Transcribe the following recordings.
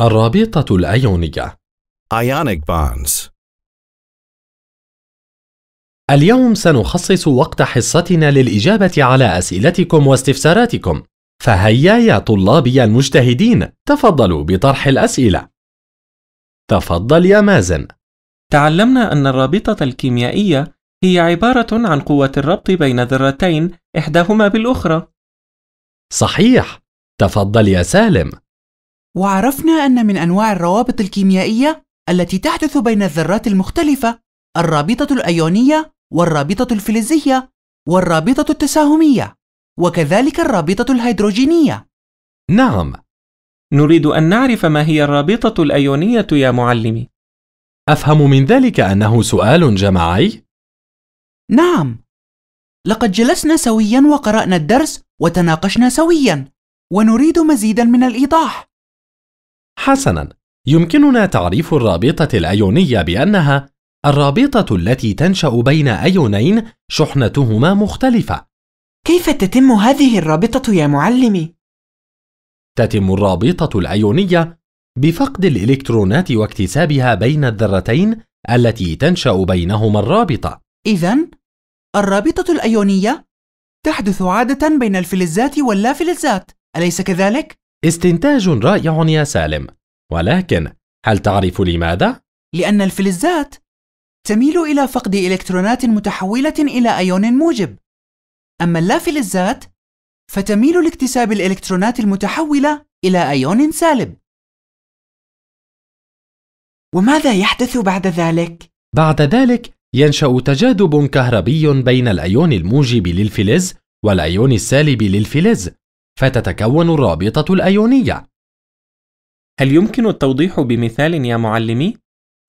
الرابطة الأيونية Ionic bonds اليوم سنخصص وقت حصتنا للإجابة على أسئلتكم واستفساراتكم فهيا يا طلابي المجتهدين تفضلوا بطرح الأسئلة تفضل يا مازن تعلمنا أن الرابطة الكيميائية هي عبارة عن قوة الربط بين ذرتين إحداهما بالأخرى صحيح تفضل يا سالم وعرفنا أن من أنواع الروابط الكيميائية التي تحدث بين الذرات المختلفة الرابطة الأيونية والرابطة الفلزية والرابطة التساهمية وكذلك الرابطة الهيدروجينية. نعم، نريد أن نعرف ما هي الرابطة الأيونية يا معلمي. أفهم من ذلك أنه سؤال جماعي؟ نعم، لقد جلسنا سويا وقرأنا الدرس وتناقشنا سويا، ونريد مزيدا من الإيضاح. حسنا يمكننا تعريف الرابطه الايونيه بانها الرابطه التي تنشا بين ايونين شحنتهما مختلفه كيف تتم هذه الرابطه يا معلمي تتم الرابطه الايونيه بفقد الالكترونات واكتسابها بين الذرتين التي تنشا بينهما الرابطه اذا الرابطه الايونيه تحدث عاده بين الفلزات واللافلزات اليس كذلك استنتاج رائع يا سالم ولكن هل تعرف لماذا؟ لأن الفلزات تميل إلى فقد إلكترونات متحولة إلى أيون موجب أما اللافلزات فتميل لاكتساب الإلكترونات المتحولة إلى أيون سالب وماذا يحدث بعد ذلك؟ بعد ذلك ينشأ تجاذب كهربي بين الأيون الموجب للفلز والأيون السالب للفلز فتتكون الرابطة الأيونية. هل يمكن التوضيح بمثال يا معلمي؟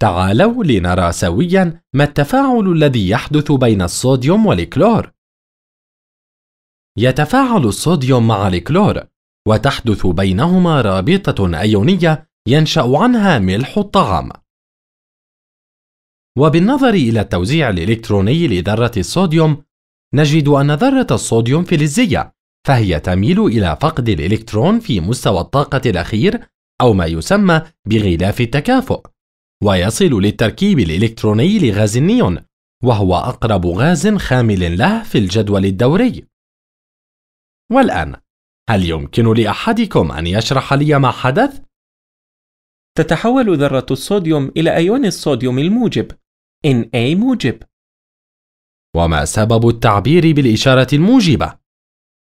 تعالوا لنرى سويا ما التفاعل الذي يحدث بين الصوديوم والكلور. يتفاعل الصوديوم مع الكلور وتحدث بينهما رابطة أيونية ينشأ عنها ملح الطعام. وبالنظر إلى التوزيع الإلكتروني لذرة الصوديوم، نجد أن ذرة الصوديوم فلزية، فهي تميل إلى فقد الإلكترون في مستوى الطاقة الأخير أو ما يسمى بغلاف التكافؤ، ويصل للتركيب الإلكتروني لغاز النيون، وهو أقرب غاز خامل له في الجدول الدوري. والآن، هل يمكن لأحدكم أن يشرح لي ما حدث؟ تتحول ذرة الصوديوم إلى أيون الصوديوم الموجب Na موجب. وما سبب التعبير بالإشارة الموجبة؟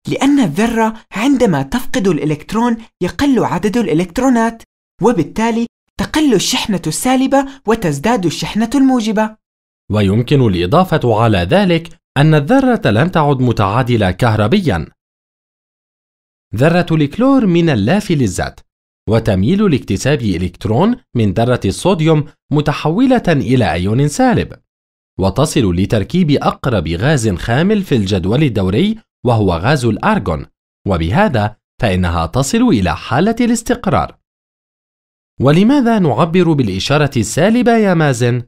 لأن الذرة عندما تفقد الإلكترون يقل عدد الإلكترونات وبالتالي تقل الشحنة السالبة وتزداد الشحنة الموجبة ويمكن الإضافة على ذلك أن الذرة لم تعد متعادلة كهربياً ذرة الكلور من اللافي للذات وتميل لاكتساب إلكترون من ذرة الصوديوم متحولة إلى أيون سالب وتصل لتركيب أقرب غاز خامل في الجدول الدوري وهو غاز الأرجون وبهذا فإنها تصل إلى حالة الاستقرار ولماذا نعبر بالإشارة السالبة يا مازن؟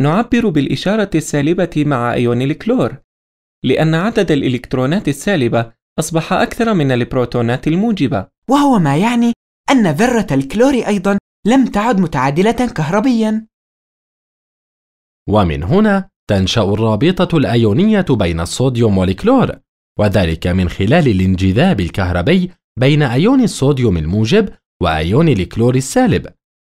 نعبر بالإشارة السالبة مع أيون الكلور لأن عدد الإلكترونات السالبة أصبح أكثر من البروتونات الموجبة وهو ما يعني أن ذرة الكلور أيضا لم تعد متعادلة كهربيا ومن هنا تنشأ الرابطة الأيونية بين الصوديوم والكلور وذلك من خلال الانجذاب الكهربي بين أيون الصوديوم الموجب وأيون الكلور السالب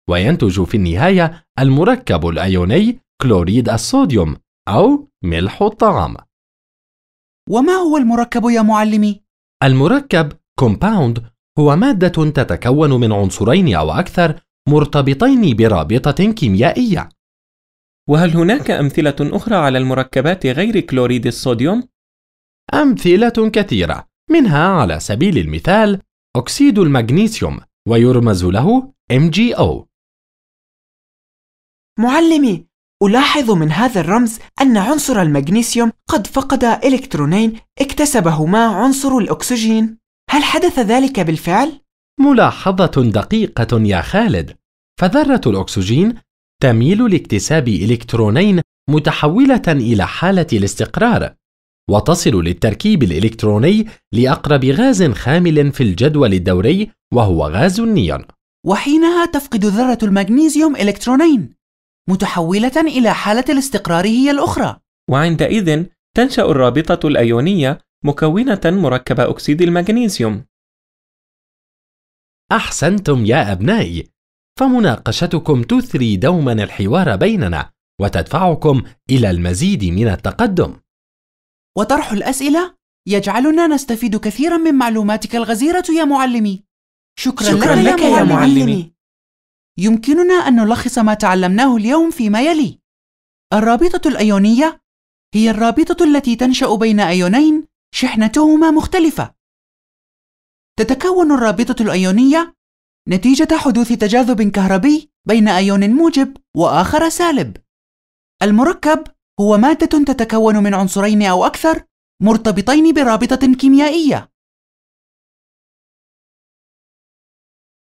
وينتج في النهاية المركب الأيوني كلوريد الصوديوم أو ملح الطعام وما هو المركب يا معلمي؟ المركب كومباوند هو مادة تتكون من عنصرين أو أكثر مرتبطين برابطة كيميائية وهل هناك أمثلة أخرى على المركبات غير كلوريد الصوديوم؟ أمثلة كثيرة، منها على سبيل المثال أكسيد المغنيسيوم ويرمز له MgO. معلمي، ألاحظ من هذا الرمز أن عنصر المغنيسيوم قد فقد إلكترونين اكتسبهما عنصر الأكسجين. هل حدث ذلك بالفعل؟ ملاحظة دقيقة يا خالد، فذرة الأكسجين تميل لاكتساب إلكترونين متحولة إلى حالة الاستقرار، وتصل للتركيب الإلكتروني لأقرب غاز خامل في الجدول الدوري وهو غاز النيون. وحينها تفقد ذرة المغنيسيوم إلكترونين، متحولة إلى حالة الاستقرار هي الأخرى. وعندئذ تنشأ الرابطة الأيونية مكونة مركب أكسيد المغنيسيوم. أحسنتم يا أبنائي، فمناقشتكم تثري دوما الحوار بيننا وتدفعكم الى المزيد من التقدم وطرح الاسئله يجعلنا نستفيد كثيرا من معلوماتك الغزيره يا معلمي شكرا, شكرا لك, لك يا, معلمي. يا معلمي يمكننا ان نلخص ما تعلمناه اليوم فيما يلي الرابطه الايونيه هي الرابطه التي تنشا بين ايونين شحنتهما مختلفه تتكون الرابطه الايونيه نتيجة حدوث تجاذب كهربي بين أيون موجب وآخر سالب. المركب هو مادة تتكون من عنصرين أو أكثر مرتبطين برابطة كيميائية